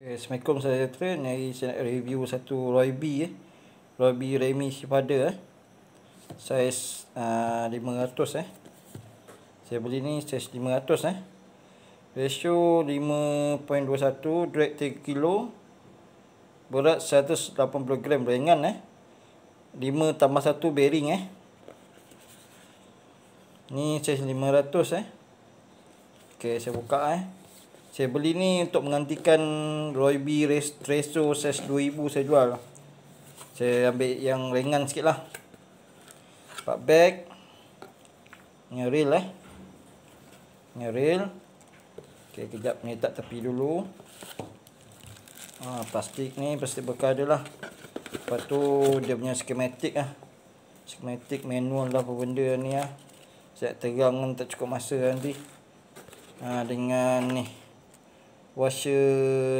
Eh, Assalamualaikum saya Zatra Hari saya nak review satu Roy B eh. Roy B Remy Shibada eh. Saiz uh, ah, 500 eh. Saya beli ni saiz 500 eh. Ratio 5.21 Drag 3 kilo Berat 180 gram Ringan eh. 5 tambah 1 bearing eh. Ni saiz 500 eh. Okay, saya buka eh. Saya beli ni untuk menggantikan Roy B Restresso SES 2000 saya jual. Saya ambil yang ringan sikit lah. Pak bag. Ni real eh. Ni real. Okay, kejap ni tak tepi dulu. Ah, plastik ni plastik bekal dia lah. Lepas tu dia punya schematic lah. Schematic manual lah apa benda ni lah. Saya terang tak cukup masa nanti. Ah, dengan ni washer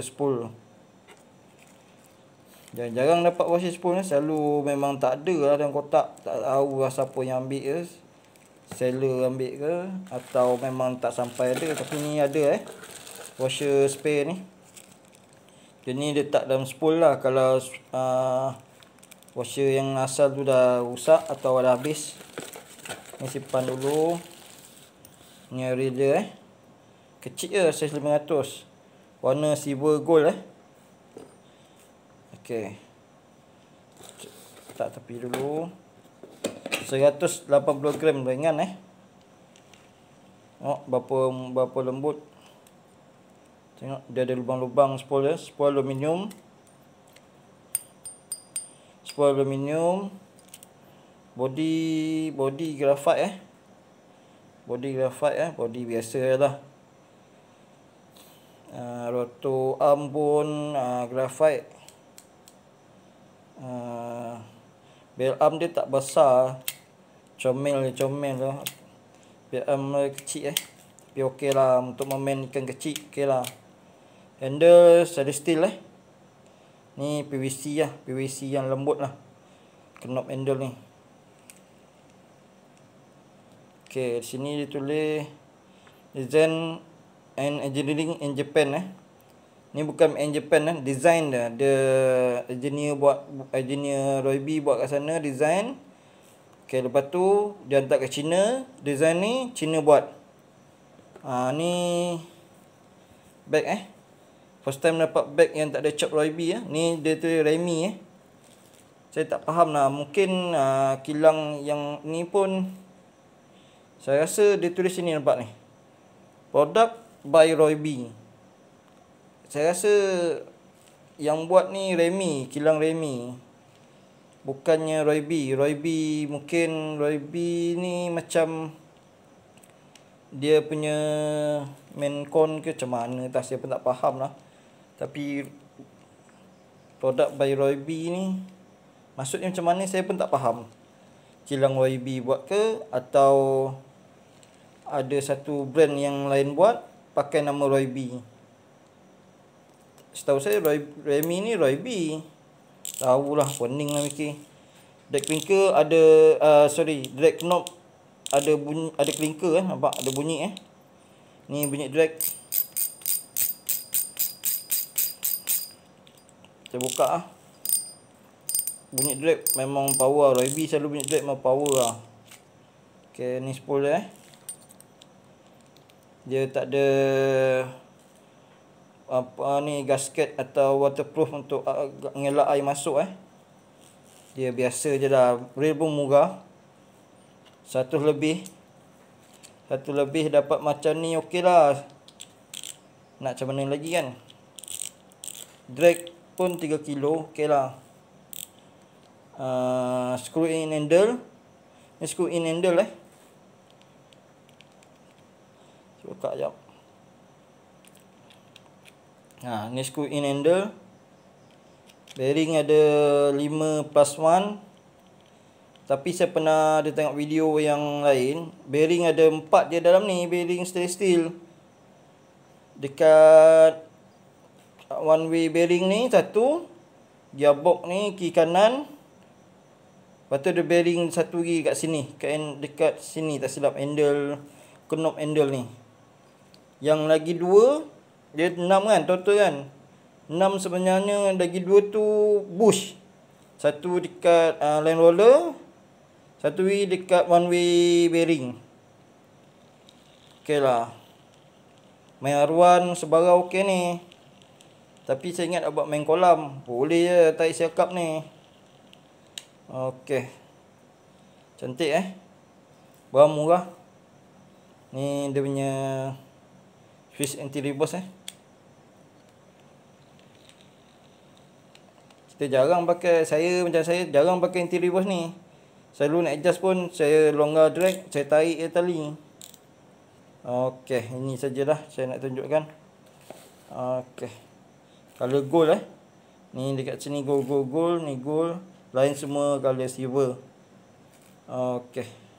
spool jangan jarang dapat washer spool ni selalu memang tak ada lah dalam kotak tak tahu lah siapa yang ambil ke seller ambil ke atau memang tak sampai ada tapi ni ada eh washer spare ni Jadi ni letak dalam spool lah kalau uh, washer yang asal tu dah rusak atau dah habis ni simpan dulu ni real dia eh kecil je size warna silver gold eh. Okey. Tak tepi dulu. 180 gram ringan eh. Oh, berapa berapa lembut. Tengok dia ada lubang-lubang spoil eh. spoil aluminium. Spoil aluminium. Body body grafit eh. Body grafit eh, body biasa lah. Ah, rotu ambon uh, ah, grafite uh, ah, bel am dia tak besar comel ni comel lah. Bell bel am kecil eh tapi ok lah untuk memainkan kecil ok lah handle stainless steel eh ni PVC lah PVC yang lembut lah knob handle ni ok sini dia tulis design and engineering in Japan eh. Ni bukan in Japan eh, design dia. The engineer buat engineer Roy buat kat sana design. Okay, lepas tu dia hantar kat China, design ni China buat. Ha ni bag eh. First time dapat bag yang tak ada cap Roy B eh. Ni dia tu Remy eh. Saya tak faham lah. Mungkin uh, kilang yang ni pun saya rasa dia tulis sini nampak ni. Product by Roy B. Saya rasa yang buat ni Remy, kilang Remy. Bukannya Roy B. Roy B mungkin Roy B ni macam dia punya main con ke macam mana tak saya pun tak faham lah. Tapi produk by Roy B ni maksudnya macam mana saya pun tak faham. Kilang Roy B buat ke atau ada satu brand yang lain buat pakai nama Roy B. Setahu saya Roy Remy ni Roy B. Tahulah pening lah mikir. Drag clinker ada uh, sorry, drag knob ada bunyi ada clinker eh, nampak ada bunyi eh. Ni bunyi drag. Saya buka ah. Bunyi drag memang power Roy B selalu bunyi drag memang power lah. Okay, ni spool eh dia tak ada apa ni gasket atau waterproof untuk uh, uh, ngelak air masuk eh dia biasa je lah real pun murah satu lebih satu lebih dapat macam ni okey lah nak macam mana lagi kan drag pun 3 kilo okey lah uh, screw in handle ni screw in handle eh Suka jap. Ha, ni screw in handle. Bearing ada 5 plus 1. Tapi saya pernah ada tengok video yang lain. Bearing ada 4 dia dalam ni. Bearing stainless steel. Dekat one way bearing ni satu. Gearbox ni kiri kanan. Lepas tu ada bearing satu lagi kat sini. dekat sini tak silap handle. Knob handle ni. Yang lagi dua Dia enam kan total kan Enam sebenarnya lagi dua tu bush Satu dekat uh, ah, line roller Satu dekat one way bearing Okay lah Main aruan sebarang okay ni Tapi saya ingat nak buat main kolam Boleh je tarik siakap ni Okey, Cantik eh Barang murah Ni dia punya fish anti rebus eh. Kita jarang pakai saya macam saya jarang pakai anti rebus ni. Saya lu nak adjust pun saya longgar drag, saya tarik je tali. Okey, ini sajalah saya nak tunjukkan. Okey. Kalau gol eh. Ni dekat sini gol gol gol, ni gol, lain semua kalau silver. Okey.